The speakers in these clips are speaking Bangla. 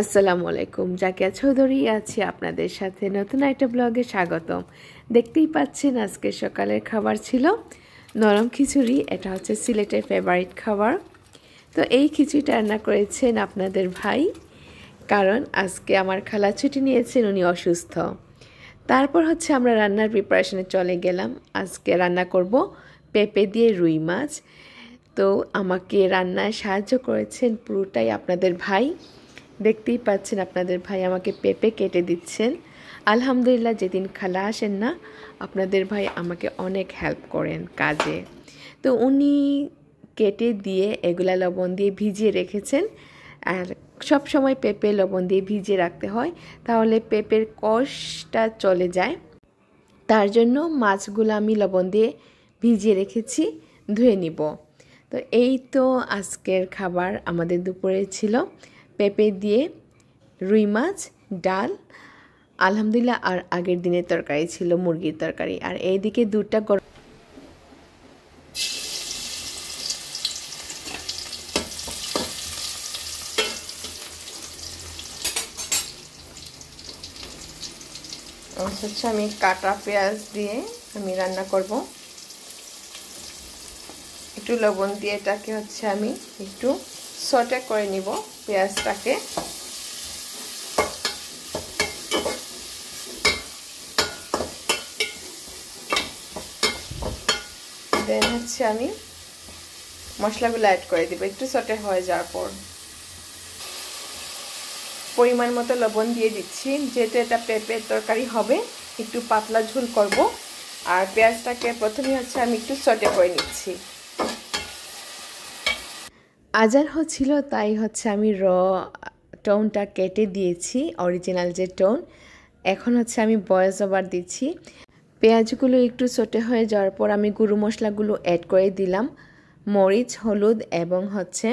আসসালামু আলাইকুম জাকিয়া চৌধুরী আছি আপনাদের সাথে নতুন একটা ব্লগে স্বাগতম দেখতেই পাচ্ছেন আজকে সকালের খাবার ছিল নরম খিচুড়ি এটা হচ্ছে সিলেটের ফেভারিট খাবার তো এই খিচুড়িটা রান্না করেছেন আপনাদের ভাই কারণ আজকে আমার খালা ছুটি নিয়েছেন উনি অসুস্থ তারপর হচ্ছে আমরা রান্নার প্রিপারেশনে চলে গেলাম আজকে রান্না করব পেঁপে দিয়ে রুই মাছ তো আমাকে রান্নায় সাহায্য করেছেন পুরোটাই আপনাদের ভাই দেখতেই পাচ্ছেন আপনাদের ভাই আমাকে পেঁপে কেটে দিচ্ছেন আলহামদুলিল্লাহ যেদিন খালা আসেন না আপনাদের ভাই আমাকে অনেক হেল্প করেন কাজে তো উনি কেটে দিয়ে এগুলা লবণ দিয়ে ভিজিয়ে রেখেছেন আর সব সময় পেঁপে লবণ দিয়ে ভিজিয়ে রাখতে হয় তাহলে পেঁপের কষটা চলে যায় তার জন্য মাছগুলো আমি লবণ দিয়ে ভিজিয়ে রেখেছি ধুয়ে নিব তো এই তো আজকের খাবার আমাদের দুপুরে ছিল পেঁপে দিয়ে রুই মাছ ডাল আলহামদুলিল্লাহ আর আগের দিনের তরকারি ছিল মুরগির তরকারি আর এইদিকে দুধটা গরম হচ্ছে আমি কাটা পেঁয়াজ দিয়ে আমি রান্না করব একটু লবণ দিয়ে এটাকে হচ্ছে আমি একটু সটে করে নিব পেঁয়াজটাকে দেন হচ্ছে আমি মশলাগুলো অ্যাড করে দিব একটু সটে হয়ে যাওয়ার পর পরিমাণ মতো লবণ দিয়ে দিচ্ছি যেহেতু এটা পেঁপে তরকারি হবে একটু পাতলা ঝোল করব আর পেঁয়াজটাকে প্রথমে হচ্ছে আমি একটু সটে করে নিচ্ছি আজান হচ্ছিল তাই হচ্ছে আমি র টোনটা কেটে দিয়েছি অরিজিনাল যে টোন এখন হচ্ছে আমি বয়স ওভার দিচ্ছি পেঁয়াজগুলো একটু ছোটে হয়ে যাওয়ার পর আমি গুঁড়ো মশলাগুলো অ্যাড করে দিলাম মরিচ হলুদ এবং হচ্ছে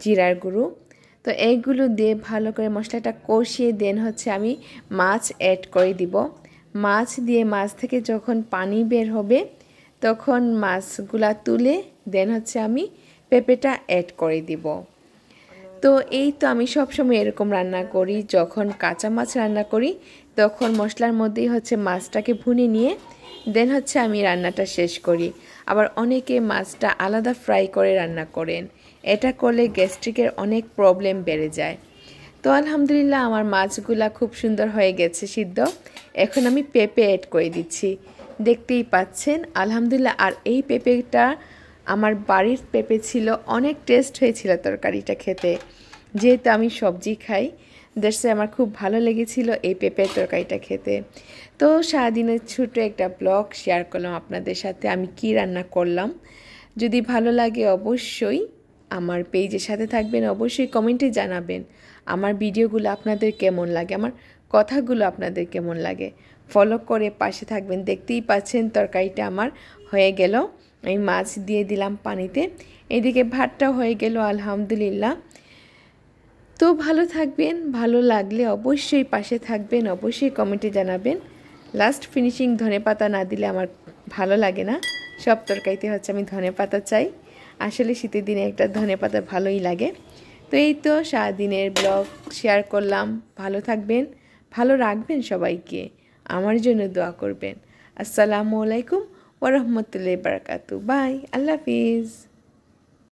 জিরার গুঁড়ো তো এইগুলো দিয়ে ভালো করে মশলাটা কষিয়ে দেন হচ্ছে আমি মাছ অ্যাড করে দিব মাছ দিয়ে মাছ থেকে যখন পানি বের হবে তখন মাছগুলা তুলে দেন হচ্ছে আমি পেঁপেটা অ্যাড করে দিব তো এই তো আমি সবসময় এরকম রান্না করি যখন কাঁচা মাছ রান্না করি তখন মশলার মধ্যেই হচ্ছে মাছটাকে ভুনে নিয়ে দেন হচ্ছে আমি রান্নাটা শেষ করি আবার অনেকে মাছটা আলাদা ফ্রাই করে রান্না করেন এটা করলে গ্যাস্ট্রিকের অনেক প্রবলেম বেড়ে যায় তো আলহামদুলিল্লাহ আমার মাছগুলা খুব সুন্দর হয়ে গেছে সিদ্ধ এখন আমি পেঁপে অ্যাড করে দিচ্ছি দেখতেই পাচ্ছেন আলহামদুলিল্লাহ আর এই পেঁপেটা আমার বাড়ির পেঁপে ছিল অনেক টেস্ট হয়েছিল তরকারিটা খেতে যেহেতু আমি সবজি খাই দেশে আমার খুব ভালো লেগেছিল এই পেঁপের তরকারিটা খেতে তো সারাদিনের ছোট একটা ব্লগ শেয়ার করলাম আপনাদের সাথে আমি কি রান্না করলাম যদি ভালো লাগে অবশ্যই আমার পেজের সাথে থাকবেন অবশ্যই কমেন্টে জানাবেন আমার ভিডিওগুলো আপনাদের কেমন লাগে আমার কথাগুলো আপনাদের কেমন লাগে ফলো করে পাশে থাকবেন দেখতেই পাচ্ছেন তরকারিটা আমার হয়ে গেল এই মাছ দিয়ে দিলাম পানিতে এদিকে ভাতটা হয়ে গেল আলহামদুলিল্লাহ তো ভালো থাকবেন ভালো লাগলে অবশ্যই পাশে থাকবেন অবশ্যই কমেন্টে জানাবেন লাস্ট ফিনিশিং ধনে পাতা না দিলে আমার ভালো লাগে না সব তরকারিতে হচ্ছে আমি ধনে পাতা চাই আসলে শীতের দিনে একটা ধনে পাতা ভালোই লাগে তো এই তো সারাদিনের ব্লগ শেয়ার করলাম ভালো থাকবেন ভালো রাখবেন সবাইকে আমার জন্য দোয়া করবেন আসসালামু আলাইকুম warahmatullahi wabarakatuh. Bye. Allah love